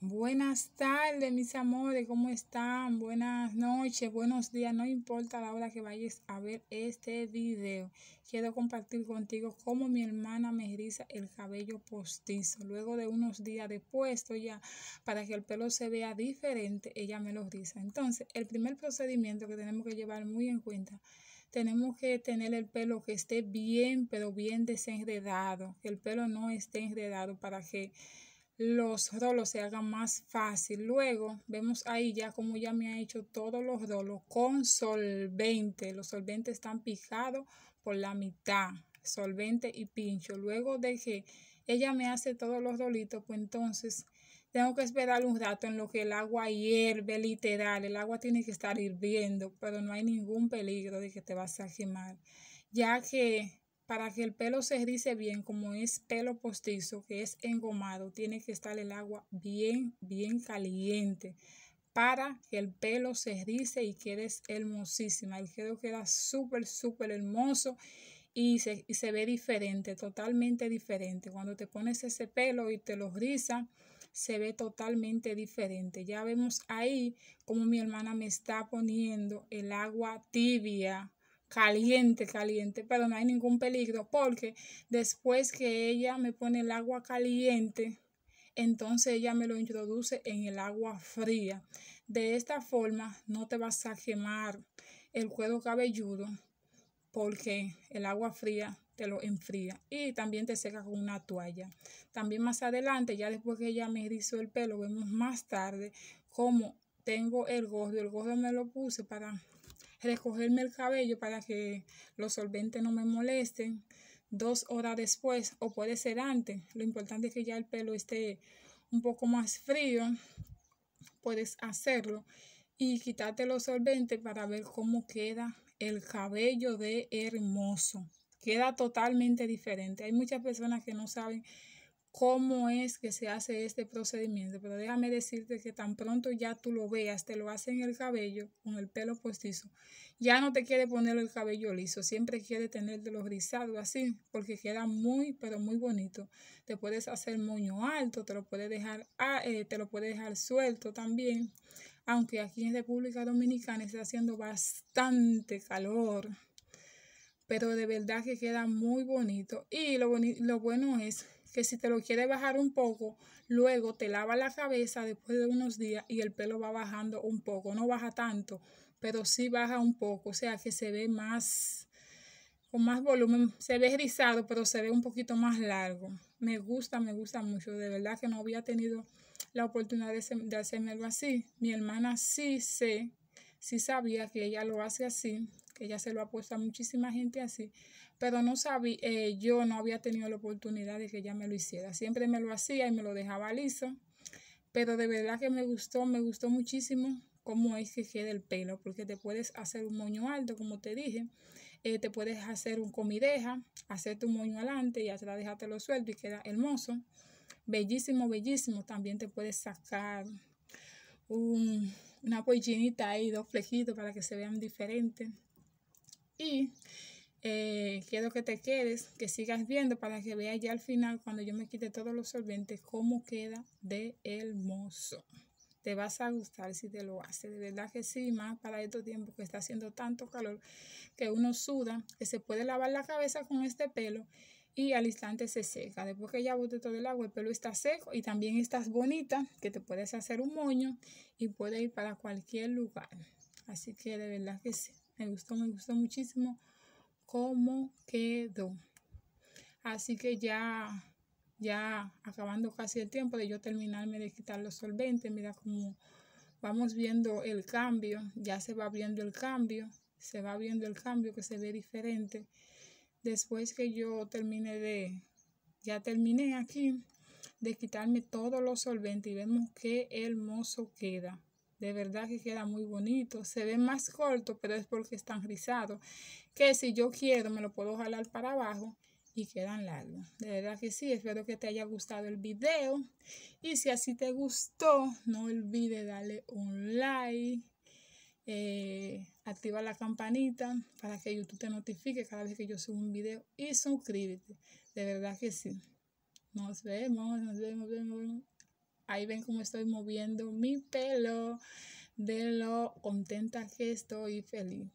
Buenas tardes, mis amores, ¿cómo están? Buenas noches, buenos días, no importa la hora que vayas a ver este video. Quiero compartir contigo cómo mi hermana me riza el cabello postizo. Luego de unos días de puesto ya, para que el pelo se vea diferente, ella me lo riza. Entonces, el primer procedimiento que tenemos que llevar muy en cuenta tenemos que tener el pelo que esté bien, pero bien desenredado, que el pelo no esté enredado para que los rolos se hagan más fácil. Luego vemos ahí ya como ya me ha hecho todos los rolos con solvente. Los solventes están picados por la mitad, solvente y pincho. Luego de que ella me hace todos los dolitos pues entonces tengo que esperar un rato en lo que el agua hierve literal. El agua tiene que estar hirviendo, pero no hay ningún peligro de que te vas a quemar, ya que para que el pelo se rice bien, como es pelo postizo, que es engomado, tiene que estar el agua bien, bien caliente para que el pelo se rice y quedes hermosísima. El pelo queda súper, súper hermoso y se, y se, ve diferente, totalmente diferente. Cuando te pones ese pelo y te lo riza, se ve totalmente diferente. Ya vemos ahí como mi hermana me está poniendo el agua tibia caliente, caliente, pero no hay ningún peligro porque después que ella me pone el agua caliente, entonces ella me lo introduce en el agua fría. De esta forma no te vas a quemar el cuero cabelludo porque el agua fría te lo enfría y también te seca con una toalla. También más adelante, ya después que ella me rizó el pelo, vemos más tarde cómo tengo el gorro. El gorro me lo puse para recogerme el cabello para que los solventes no me molesten dos horas después o puede ser antes. Lo importante es que ya el pelo esté un poco más frío, puedes hacerlo y quitarte los solventes para ver cómo queda el cabello de hermoso. Queda totalmente diferente. Hay muchas personas que no saben cómo es que se hace este procedimiento, pero déjame decirte que tan pronto ya tú lo veas, te lo hacen el cabello con el pelo postizo, ya no te quiere poner el cabello liso, siempre quiere tenerlo rizado así, porque queda muy, pero muy bonito. Te puedes hacer moño alto, te lo puedes dejar, ah, eh, te lo puedes dejar suelto también, aunque aquí en República Dominicana está haciendo bastante calor. Pero de verdad que queda muy bonito. Y lo, lo bueno es que si te lo quiere bajar un poco, luego te lava la cabeza después de unos días y el pelo va bajando un poco. No baja tanto, pero sí baja un poco, o sea que se ve más, con más volumen, se ve rizado, pero se ve un poquito más largo. Me gusta, me gusta mucho, de verdad que no había tenido la oportunidad de, de hacerme algo así. Mi hermana sí sé, sí sabía que ella lo hace así que ya se lo ha puesto a muchísima gente así, pero no sabía, eh, yo no había tenido la oportunidad de que ella me lo hiciera. Siempre me lo hacía y me lo dejaba liso, pero de verdad que me gustó, me gustó muchísimo cómo es que queda el pelo, porque te puedes hacer un moño alto, como te dije, eh, te puedes hacer un comideja, hacer tu moño adelante y atrás lo suelto y queda hermoso. Bellísimo, bellísimo. También te puedes sacar una pollinita ahí, dos flejitos para que se vean diferentes y eh, quiero que te quedes, que sigas viendo para que veas ya al final cuando yo me quite todos los solventes cómo queda de hermoso. Te vas a gustar si te lo haces. De verdad que sí, más para estos tiempos que está haciendo tanto calor que uno suda, que se puede lavar la cabeza con este pelo y al instante se seca. Después que ya bote todo el agua, el pelo está seco y también estás bonita, que te puedes hacer un moño y puede ir para cualquier lugar. Así que de verdad que sí. Me gustó, me gustó muchísimo cómo quedó. Así que ya, ya acabando casi el tiempo de yo terminarme de quitar los solventes, mira cómo vamos viendo el cambio, ya se va viendo el cambio, se va viendo el cambio que se ve diferente. Después que yo termine de, ya terminé aquí de quitarme todos los solventes y vemos qué hermoso queda. De verdad que queda muy bonito. Se ve más corto, pero es porque están rizados. Que si yo quiero, me lo puedo jalar para abajo y quedan largos. De verdad que sí, espero que te haya gustado el video. Y si así te gustó, no olvides darle un like. Eh, activa la campanita para que YouTube te notifique cada vez que yo subo un video. Y suscríbete. De verdad que sí. Nos vemos, nos vemos, nos vemos. Ahí ven cómo estoy moviendo mi pelo de lo contenta que estoy feliz.